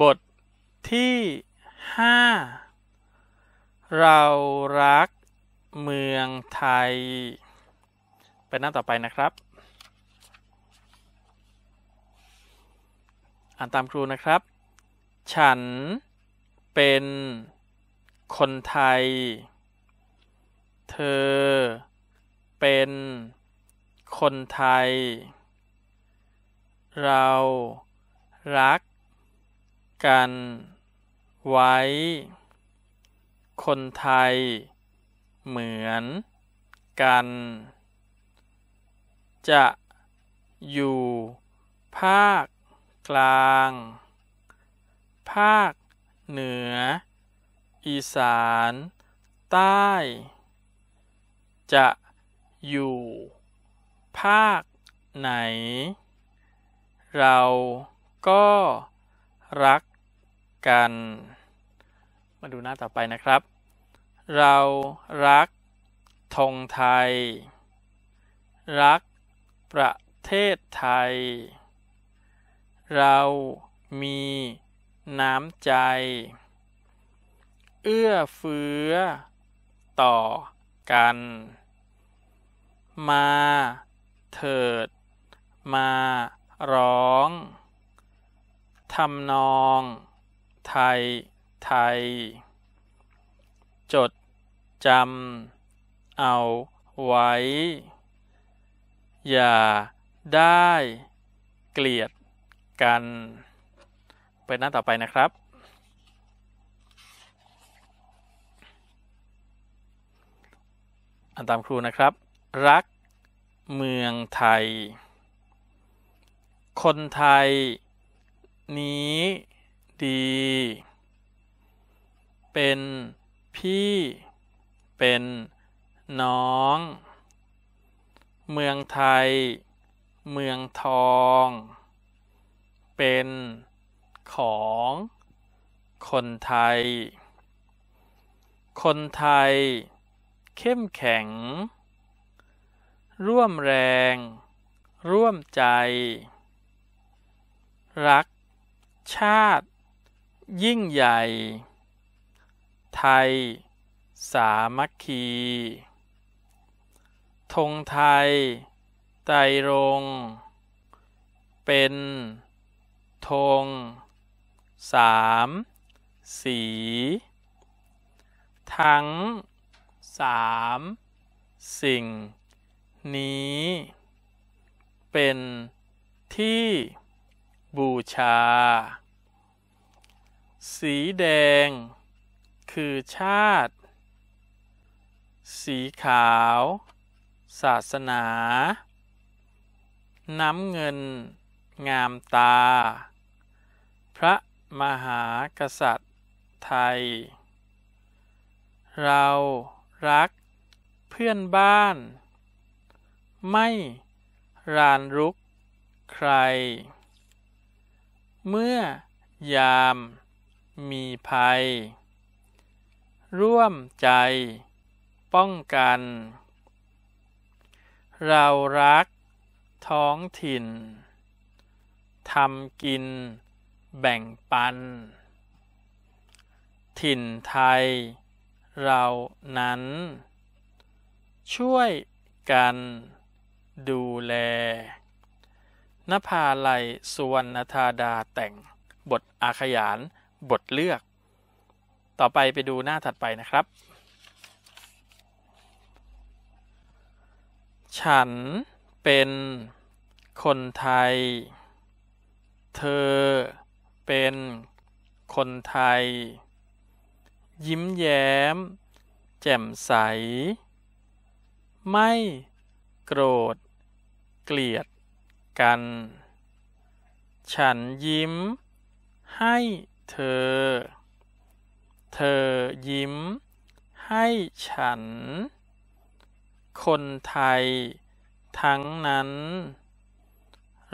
บทที่ห้าเรารักเมืองไทย ไปหน้าต่อไปนะครับ อ่านตามครูนะครับ ฉันเป็นคนไทย เธอ เป็นคนไทย เรารักกันไว้ คนไทย เหมือน กัน จะอยู่ ภาคกลาง ภาคเหนือ อีสานใต้ จะอยู่ ภาคไหน เราก็รักกัน มาดูหน้าต่อไปนะครับ เรารักธงไทย รักประเทศไทย เรามีน้ำใจ เอื้อเฟื้อ ต่อกัน มาเถิด มาร้องทำนองไทย ไทย จดจำ เอาไว้ อย่า ได้ เกลียดกันเปิดหน้าต่อไปนะครับ อันตามครูนะครับ รักเมืองไทย คนไทยนี้ดี เป็นพี่ เป็นน้อง เมืองไทย เมืองทอง เป็นของ คนไทย คนไทย เข้มแข็ง ร่วมแรง ร่วมใจ รักชาติ ยิ่งใหญ่ ไทย สามัคคีธงไทย ไตรง เป็นธงสาม สี ทั้งสาม สิ่ง นี้ เป็นที่บูชา สีแดง คือชาติ สีขาว ศาสนา น้ำเงิน งามตา พระมหากษัตริย์ไทย เรารักเพื่อนบ้าน ไม่รานรุกใครเมื่อยามมีภัย ร่วมใจป้องกัน เรารักท้องถิ่นทำกินแบ่งปัน ถิ่นไทย เรานั้น ช่วยกันดูแลนภาลัยสุวรรณธาดาแต่งบทอาขยานบทเลือก ต่อไปไปดูหน้าถัดไปนะครับ ฉันเป็นคนไทยเธอ เป็นคนไทย ยิ้มแย้ม แจ่ม ใส ไม่โกรธเกลียดกันฉันยิ้มให้เธอ เธอยิ้มให้ฉัน คนไทยทั้งนั้น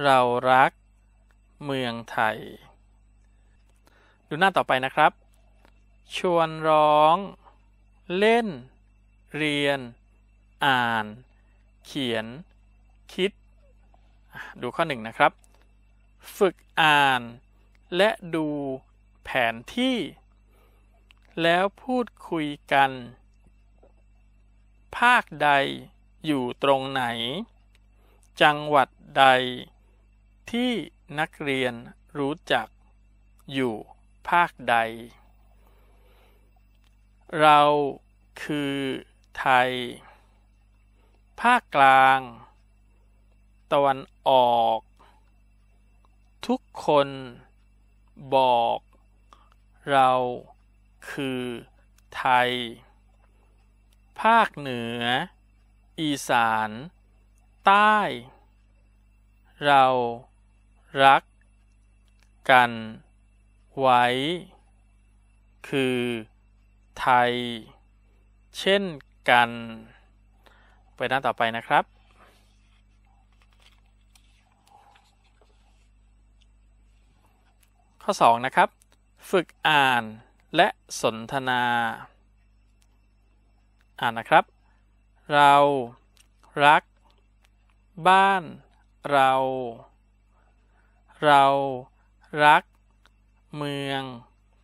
เรารักเมืองไทย ดูหน้าต่อไปนะครับ ชวนร้อง เล่น เรียนอ่าน เขียนคิดดูข้อ1นะครับ ฝึกอ่านและดูแผนที่ แล้วพูดคุยกัน ภาคใดอยู่ตรงไหน จังหวัดใด ที่นักเรียนรู้จักอยู่ภาคใด เราคือไทย ภาคกลางตะวันออก ทุกคนบอกเราคือไทย ภาคเหนือ อีสานใต้ เรารัก กันไว้ คือไทย เช่นกัน ไปหน้าต่อไปนะครับข้อ 2 นะครับ ฝึกอ่านและสนทนา อ่านนะครับ เรารักบ้าน เรา เรารักเมือง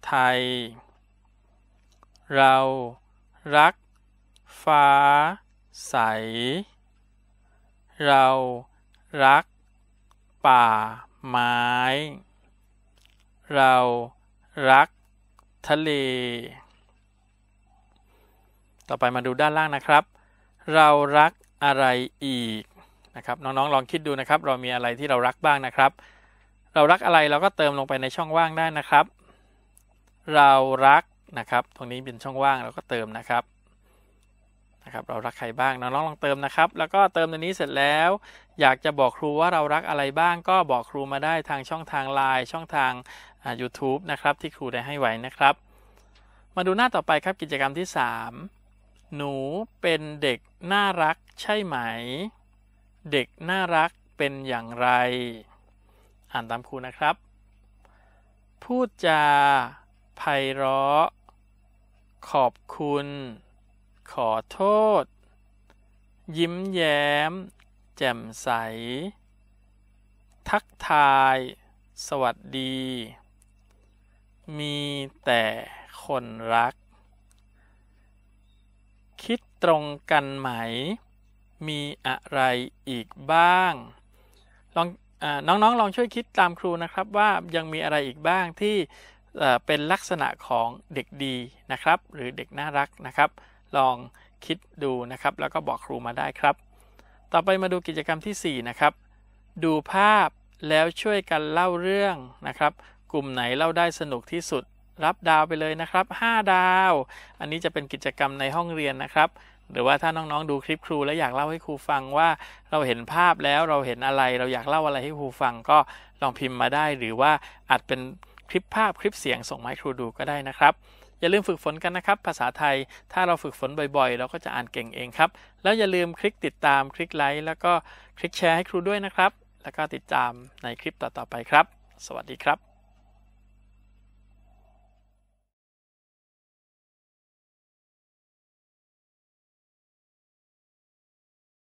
ไทย เรารัก ฟ้า ใส เรารัก ป่าไม้เรารักทะเล ต่อไปมาดูด้านล่างนะครับ เรารักอะไรอีกนะครับ น้องๆลองคิดดูนะครับ เรา มีอะไรที่เรารักบ้างนะครับ เรารักอะไรเราก็เติมลงไปในช่องว่างได้นะครับ เรารักนะครับ ตรงนี้เป็นช่องว่างเราก็เติมนะครับะครับเรารักใครบ้างน้องลองเติมนะครับ แล้วก็เติมในนี้เสร็จแล้ว อยากจะบอกครูว่าเรารักอะไรบ้าง ก็บอกครูมาได้ทางช่องทาง Line ช่องทางยูทูบนะครับที่ครูได้ให้ไว้นะครับ มาดูหน้าต่อไปครับกิจกรรมที่ 3 หนูเป็นเด็กน่ารักใช่ไหม เด็กน่ารักเป็นอย่างไร อ่านตามครูนะครับ พูดจาไพเราะขอบคุณขอโทษ ยิ้มแย้ม แจ่มใส ทักทาย สวัสดี มีแต่คนรัก คิดตรงกันไหมมีอะไรอีกบ้างลองน้องๆลองช่วยคิดตามครูนะครับว่ายังมีอะไรอีกบ้างที่เป็นลักษณะของเด็กดีนะครับ หรือเด็กน่ารักนะครับลองคิดดูนะครับแล้วก็บอกครูมาได้ครับ ต่อไปมาดูกิจกรรมที่ 4 นะครับ ดูภาพแล้วช่วยกันเล่าเรื่องนะครับ กลุ่มไหนเล่าได้สนุกที่สุด รับดาวไปเลยนะครับ 5 ดาว อันนี้จะเป็นกิจกรรมในห้องเรียนนะครับ หรือว่าถ้าน้องๆดูคลิปครูแล้วอยากเล่าให้ครูฟังว่าเราเห็นภาพแล้วเราเห็นอะไร เราอยากเล่าอะไรให้ครูฟังก็ลองพิมพ์มาได้ หรือว่าอัดเป็นคลิปภาพคลิปเสียงส่งมาให้ครูดูก็ได้นะครับอย่าลืมฝึกฝนกันนะครับภาษาไทยถ้าเราฝึกฝนบ่อยๆเราก็จะอ่านเก่งเองครับแล้วอย่าลืมคลิกติดตามคลิกไลค์แล้วก็คลิกแชร์ให้ครูด้วยนะครับแล้วก็ติดตามในคลิปต่อๆไปครับ สวัสดีครับ